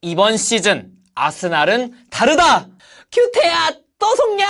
이번 시즌 아스날은 다르다! 큐테야 또 속냐?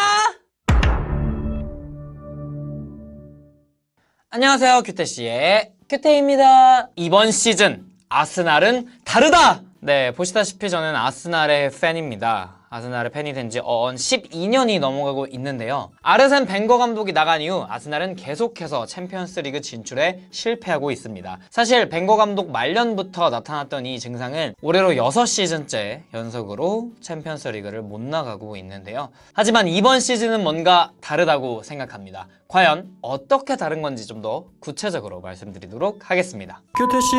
안녕하세요 큐테씨의 큐테입니다. 이번 시즌 아스날은 다르다! 네 보시다시피 저는 아스날의 팬입니다. 아스날의 팬이 된 지 어언 12년이 넘어가고 있는데요. 아르센 벵거 감독이 나간 이후 아스날은 계속해서 챔피언스리그 진출에 실패하고 있습니다. 사실 벵거 감독 말년부터 나타났던 이 증상은 올해로 6시즌째 연속으로 챔피언스리그를 못 나가고 있는데요. 하지만 이번 시즌은 뭔가 다르다고 생각합니다. 과연 어떻게 다른 건지 좀 더 구체적으로 말씀드리도록 하겠습니다. 큐태 씨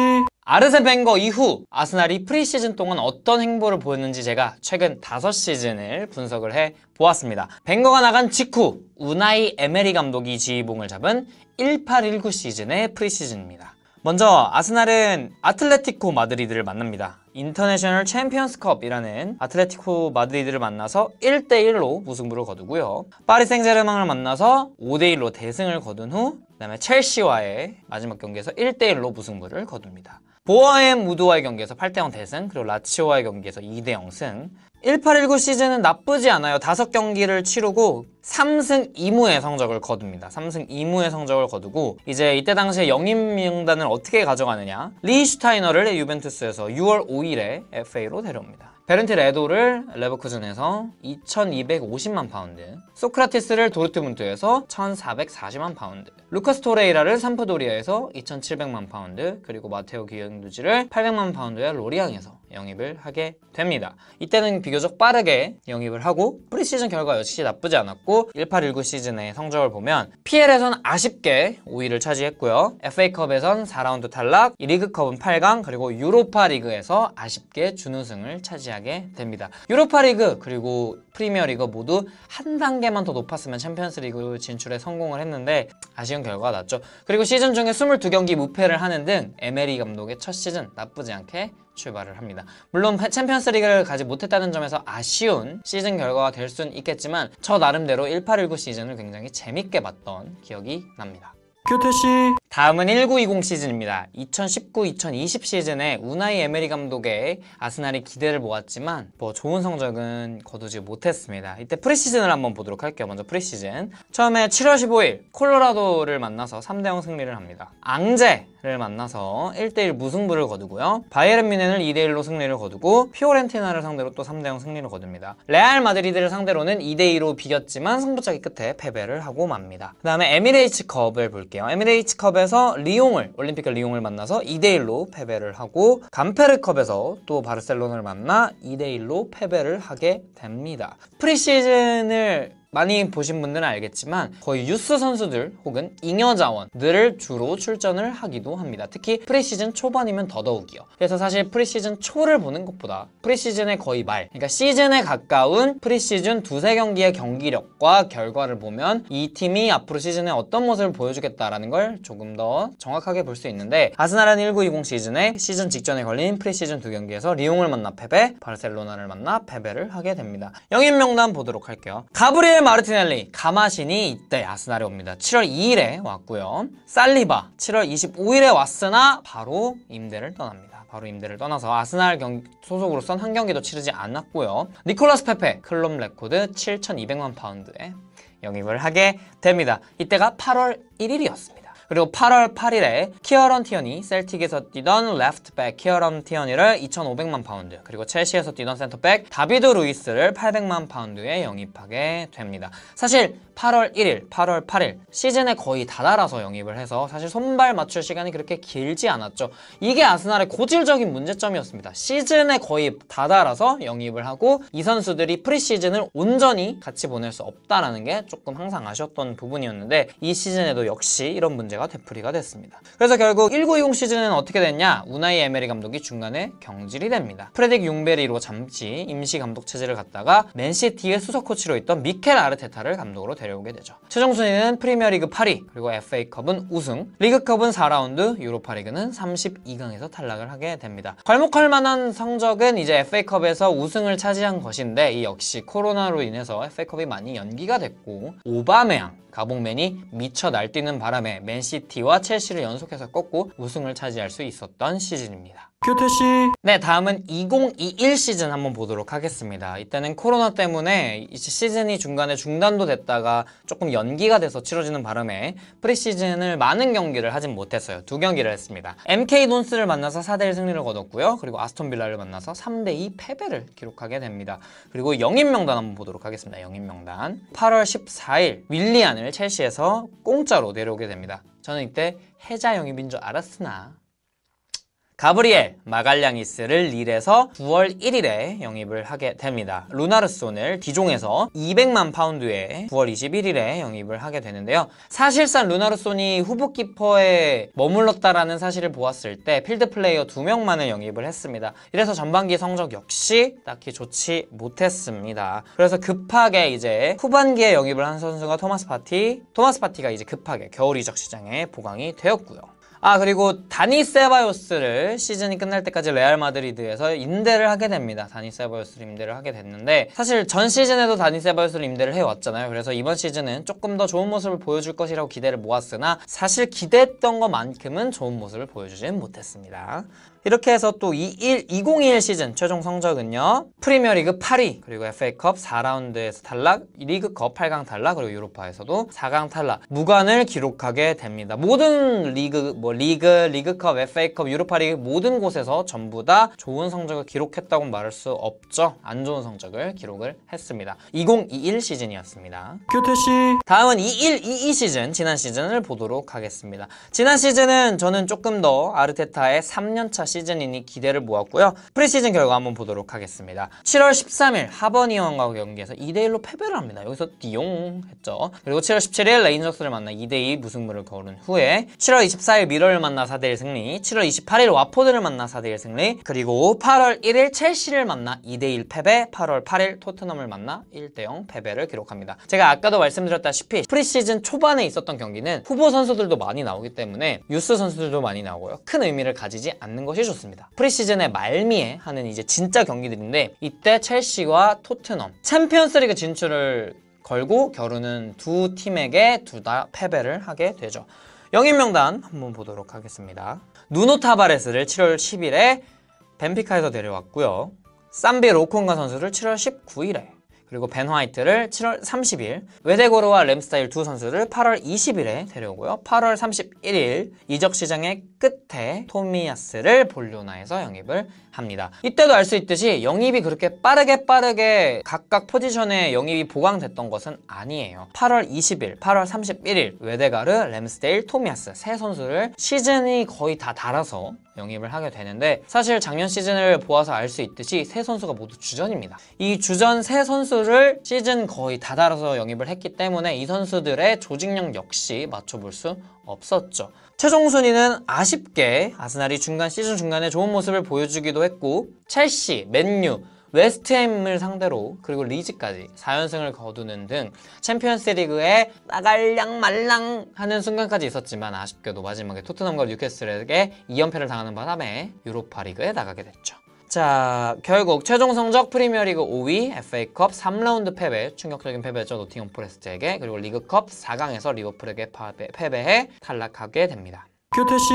아르세 벵거 이후 아스날이 프리시즌 동안 어떤 행보를 보였는지 제가 최근 5시즌을 분석을 해보았습니다. 벵거가 나간 직후 우나이 에메리 감독이 지휘봉을 잡은 1819 시즌의 프리시즌입니다. 먼저 아스날은 아틀레티코 마드리드를 만납니다. 인터내셔널 챔피언스컵이라는 아틀레티코 마드리드를 만나서 1대1로 무승부를 거두고요. 파리 생제르맹을 만나서 5대1로 대승을 거둔 후 그다음에 첼시와의 마지막 경기에서 1대1로 무승부를 거둡니다. 보아엠 우드와의 경기에서 8대0 대승 그리고 라치오와의 경기에서 2대0 승1819 시즌은 나쁘지 않아요 5경기를 치르고 3승 2무의 성적을 거둡니다 3승 2무의 성적을 거두고 이제 이때 당시에 영입 명단을 어떻게 가져가느냐 리슈타이너를 네 유벤투스에서 6월 5일에 FA로 데려옵니다 베렌트 레도를 레버쿠젠에서 2,250만 파운드 소크라티스를 도르트문트에서 1,440만 파운드 루카스 토레이라를 삼프도리아에서 2,700만 파운드 그리고 마테오 기영두지를 800만 파운드의 로리앙에서 영입을 하게 됩니다. 이때는 비교적 빠르게 영입을 하고 프리시즌 결과 역시 나쁘지 않았고 1819 시즌의 성적을 보면 PL에선 아쉽게 5위를 차지했고요. FA컵에선 4라운드 탈락, 리그컵은 8강, 그리고 유로파리그에서 아쉽게 준우승을 차지하게 됩니다. 유로파리그 그리고 프리미어리그 모두 한 단계만 더 높았으면 챔피언스리그 진출에 성공을 했는데 아쉬운 결과가 났죠. 그리고 시즌 중에 22경기 무패를 하는 등 에메리 e 감독의 첫 시즌 나쁘지 않게 출발을 합니다. 물론 챔피언스 리그를 가지 못했다는 점에서 아쉬운 시즌 결과가 될 수는 있겠지만 저 나름대로 1819 시즌을 굉장히 재밌게 봤던 기억이 납니다. 교태 씨 다음은 1920 시즌입니다. 2019-2020 시즌에 우나이 에메리 감독의 아스날이 기대를 모았지만 뭐 좋은 성적은 거두지 못했습니다. 이때 프리시즌을 한번 보도록 할게요. 먼저 프리시즌 처음에 7월 15일 콜로라도를 만나서 3대0 승리를 합니다. 앙제를 만나서 1대1 무승부를 거두고요. 바이에른 뮌헨을 2대1로 승리를 거두고 피오렌티나를 상대로 또 3대0 승리를 거둡니다. 레알 마드리드를 상대로는 2대2로 비겼지만 승부차기 끝에 패배를 하고 맙니다. 그 다음에 에미레이츠 컵을 볼게요. 에미레이츠 컵에 컵에서 리옹을 올림픽의 리옹을 만나서 2대1로 패배를 하고 간페르컵에서또 바르셀로나를 만나 2대1로 패배를 하게 됩니다. 프리시즌을 많이 보신 분들은 알겠지만 거의 유스 선수들 혹은 잉여 자원들을 주로 출전을 하기도 합니다. 특히 프리시즌 초반이면 더더욱이요. 그래서 사실 프리시즌 초를 보는 것보다 프리시즌의 거의 말, 그러니까 시즌에 가까운 프리시즌 두세 경기의 경기력과 결과를 보면 이 팀이 앞으로 시즌에 어떤 모습을 보여주겠다라는 걸 조금 더 정확하게 볼 수 있는데 아스날은 1920 시즌에 시즌 직전에 걸린 프리시즌 두 경기에서 리옹을 만나 패배, 바르셀로나를 만나 패배를 하게 됩니다. 영입 명단 보도록 할게요. 가브리엘 미겔 마르티넬리, 가마신이 이때 아스날에 옵니다. 7월 2일에 왔고요. 살리바, 7월 25일에 왔으나 바로 임대를 떠납니다. 바로 임대를 떠나서 아스날 경... 소속으로선 한 경기도 치르지 않았고요. 니콜라스 페페, 클럽 레코드 7,200만 파운드에 영입을 하게 됩니다. 이때가 8월 1일이었습니다. 그리고 8월 8일에 키어런 티어니 셀틱에서 뛰던 레프트백 키어런 티어니를 2,500만 파운드 그리고 첼시에서 뛰던 센터백 다비드 루이스를 800만 파운드에 영입하게 됩니다. 사실 8월 1일, 8월 8일 시즌에 거의 다 달아서 영입을 해서 사실 손발 맞출 시간이 그렇게 길지 않았죠. 이게 아스날의 고질적인 문제점이었습니다. 시즌에 거의 다 달아서 영입을 하고 이 선수들이 프리시즌을 온전히 같이 보낼 수 없다라는 게 조금 항상 아쉬웠던 부분이었는데 이 시즌에도 역시 이런 문제가 되풀이가 됐습니다. 그래서 결국 1920 시즌은 어떻게 됐냐? 우나이 에메리 감독이 중간에 경질이 됩니다. 프레딕 융베리로 잠시 임시 감독 체제를 갖다가 맨시티의 수석 코치로 있던 미켈 아르테타를 감독으로 데려 내려오게 되죠. 최종 순위는 프리미어리그 8위, 그리고 FA컵은 우승, 리그컵은 4라운드, 유로파리그는 32강에서 탈락을 하게 됩니다. 괄목할 만한 성적은 이제 FA컵에서 우승을 차지한 것인데 이 역시 코로나로 인해서 FA컵이 많이 연기가 됐고 오바메양, 가봉맨이 미쳐 날뛰는 바람에 맨시티와 첼시를 연속해서 꺾고 우승을 차지할 수 있었던 시즌입니다. 교태 씨. 네, 다음은 2021 시즌 한번 보도록 하겠습니다. 이때는 코로나 때문에 시즌이 중간에 중단도 됐다가 조금 연기가 돼서 치러지는 바람에 프리시즌을 많은 경기를 하진 못했어요. 두 경기를 했습니다. MK 돈스를 만나서 4대1 승리를 거뒀고요. 그리고 아스톤 빌라를 만나서 3대2 패배를 기록하게 됩니다. 그리고 영입 명단 한번 보도록 하겠습니다. 영입 명단. 8월 14일 윌리안을 첼시에서 공짜로 내려오게 됩니다. 저는 이때 해자 영입인 줄 알았으나 가브리엘 마갈량이스를 릴에서 9월 1일에 영입을 하게 됩니다. 루나르손을 디종에서 200만 파운드에 9월 21일에 영입을 하게 되는데요. 사실상 루나르손이 후보키퍼에 머물렀다라는 사실을 보았을 때 필드 플레이어 2명만을 영입을 했습니다. 이래서 전반기 성적 역시 딱히 좋지 못했습니다. 그래서 급하게 이제 후반기에 영입을 한 선수가 토마스 파티 토마스 파티가 이제 급하게 겨울 이적 시장에 보강이 되었고요. 아 그리고 다니 세바요스를 시즌이 끝날 때까지 레알 마드리드에서 임대를 하게 됩니다 다니 세바요스를 임대를 하게 됐는데 사실 전 시즌에도 다니 세바요스를 임대를 해왔잖아요 그래서 이번 시즌은 조금 더 좋은 모습을 보여줄 것이라고 기대를 모았으나 사실 기대했던 것만큼은 좋은 모습을 보여주진 못했습니다 이렇게 해서 또 21, 2021 시즌 최종 성적은요 프리미어리그 8위 그리고 FA컵 4라운드에서 탈락 리그컵 8강 탈락 그리고 유로파에서도 4강 탈락 무관을 기록하게 됩니다 모든 리그 뭐 리그 리그컵 FA컵 유로파리그 모든 곳에서 전부 다 좋은 성적을 기록했다고 말할 수 없죠 안 좋은 성적을 기록을 했습니다 2021 시즌이었습니다 교태 씨 다음은 2122 시즌 지난 시즌을 보도록 하겠습니다 지난 시즌은 저는 조금 더 아르테타의 3년차 시즌이니 기대를 모았고요. 프리시즌 결과 한번 보도록 하겠습니다. 7월 13일 하버니언과 경기에서 2대1로 패배를 합니다. 여기서 디용 했죠. 그리고 7월 17일 레인저스를 만나 2대2 무승부를 거른 후에 7월 24일 미러를 만나 4대1 승리 7월 28일 와포드를 만나 4대1 승리 그리고 8월 1일 첼시를 만나 2대1 패배 8월 8일 토트넘을 만나 1대0 패배를 기록합니다. 제가 아까도 말씀드렸다시피 프리시즌 초반에 있었던 경기는 후보 선수들도 많이 나오기 때문에 유스 선수들도 많이 나오고요. 큰 의미를 가지지 않는 것이 해줬습니다. 프리시즌의 말미에 하는 이제 진짜 경기들인데 이때 첼시와 토트넘 챔피언스리그 진출을 걸고 겨루는 두 팀에게 둘 다 패배를 하게 되죠. 영입 명단 한번 보도록 하겠습니다. 누노 타바레스를 7월 10일에 벤피카에서 데려왔고요. 삼비 로콘가 선수를 7월 19일에 그리고 벤 화이트를 7월 30일 외데고르와 램스타일 두 선수를 8월 20일에 데려오고요. 8월 31일 이적 시장에 끝에 토미야스를 볼로나에서 영입을 합니다. 이때도 알 수 있듯이 영입이 그렇게 빠르게 빠르게 각각 포지션에 영입이 보강됐던 것은 아니에요. 8월 20일, 8월 31일 외데가르, 램스데일, 토미야스 세 선수를 시즌이 거의 다 달아서 영입을 하게 되는데 사실 작년 시즌을 보아서 알 수 있듯이 세 선수가 모두 주전입니다. 이 주전 세 선수를 시즌 거의 다 달아서 영입을 했기 때문에 이 선수들의 조직력 역시 맞춰볼 수 없었죠. 최종 순위는 아쉽게 아스날이 중간 시즌 중간에 좋은 모습을 보여주기도 했고 첼시, 맨유, 웨스트햄을 상대로 그리고 리즈까지 4연승을 거두는 등 챔피언스리그에 나갈랑 말랑 하는 순간까지 있었지만 아쉽게도 마지막에 토트넘과 뉴캐슬에게 2연패를 당하는 바람에 유로파리그에 나가게 됐죠. 자, 결국 최종 성적 프리미어리그 5위, FA컵 3라운드 패배, 충격적인 패배죠 노팅엄 포레스트에게, 그리고 리그컵 4강에서 리버풀에게 패배, 패배해 탈락하게 됩니다. 큐태 씨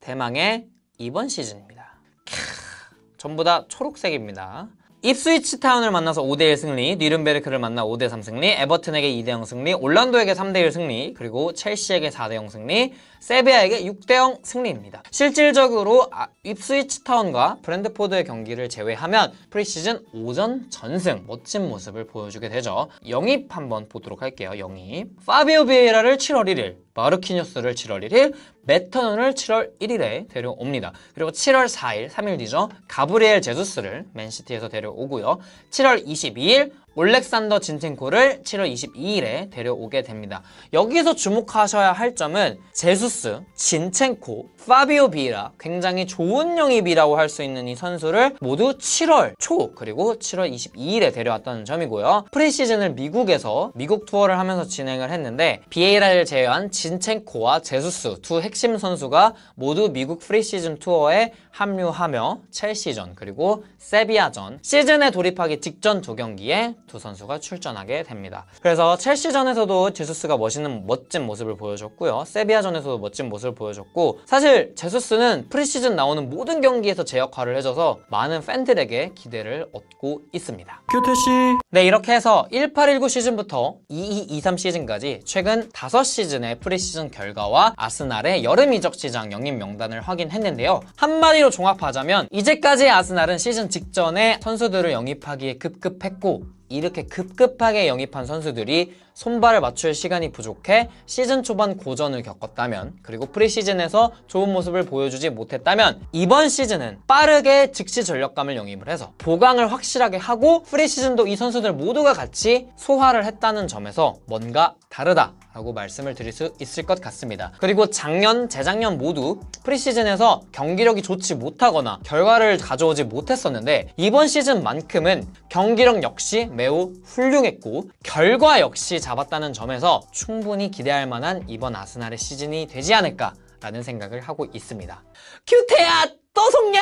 대망의 이번 시즌입니다. 캬, 전부 다 초록색입니다. 입스위치타운을 만나서 5대1 승리, 니른베르크를 만나 5대3 승리, 에버튼에게 2대0 승리, 올란도에게 3대1 승리, 그리고 첼시에게 4대0 승리, 세비야에게 6대0 승리입니다. 실질적으로 아, 입스위치타운과 브랜드포드의 경기를 제외하면 프리시즌 5전 전승 멋진 모습을 보여주게 되죠. 영입 한번 보도록 할게요. 영입. 파비오 비에라를 7월 1일 마르키뉴스를 7월 1일, 메터넌을 7월 1일에 데려옵니다. 그리고 7월 4일, 3일 뒤죠. 가브리엘 제주스를 맨시티에서 데려오고요. 7월 22일 올렉산더 진첸코를 7월 22일에 데려오게 됩니다. 여기서 주목하셔야 할 점은 제수스, 진첸코, 파비오 비라 굉장히 좋은 영입이라고 할 수 있는 이 선수를 모두 7월 초 그리고 7월 22일에 데려왔다는 점이고요. 프리시즌을 미국에서 미국 투어를 하면서 진행을 했는데 비에이라를 제외한 진첸코와 제수스 두 핵심 선수가 모두 미국 프리시즌 투어에 합류하며 첼시전 그리고 세비야전 시즌에 돌입하기 직전 두 경기에 두 선수가 출전하게 됩니다. 그래서 첼시전에서도 제수스가 멋있는 멋진 모습을 보여줬고요. 세비야전에서도 멋진 모습을 보여줬고 사실 제수스는 프리시즌 나오는 모든 경기에서 제 역할을 해줘서 많은 팬들에게 기대를 얻고 있습니다. 교테씨 네, 이렇게 해서 1819 시즌부터 2223 시즌까지 최근 5시즌의 프리시즌 결과와 아스날의 여름 이적 시장 영입 명단을 확인했는데요. 한마디로 종합하자면 이제까지 아스날은 시즌 직전에 선수들을 영입하기에 급급했고 이렇게 급급하게 영입한 선수들이 손발을 맞출 시간이 부족해 시즌 초반 고전을 겪었다면 그리고 프리시즌에서 좋은 모습을 보여주지 못했다면 이번 시즌은 빠르게 즉시 전력감을 영입을 해서 보강을 확실하게 하고 프리시즌도 이 선수들 모두가 같이 소화를 했다는 점에서 뭔가 다르다 라고 말씀을 드릴 수 있을 것 같습니다 그리고 작년, 재작년 모두 프리시즌에서 경기력이 좋지 못하거나 결과를 가져오지 못했었는데 이번 시즌만큼은 경기력 역시 매우 훌륭했고 결과 역시 잡았다는 점에서 충분히 기대할 만한 이번 아스날의 시즌이 되지 않을까라는 생각을 하고 있습니다. 큐테야 또 속냐?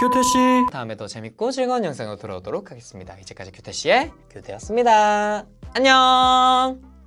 큐테씨 다음에 더 재밌고 즐거운 영상으로 돌아오도록 하겠습니다. 이제까지 큐테씨의큐테였습니다 안녕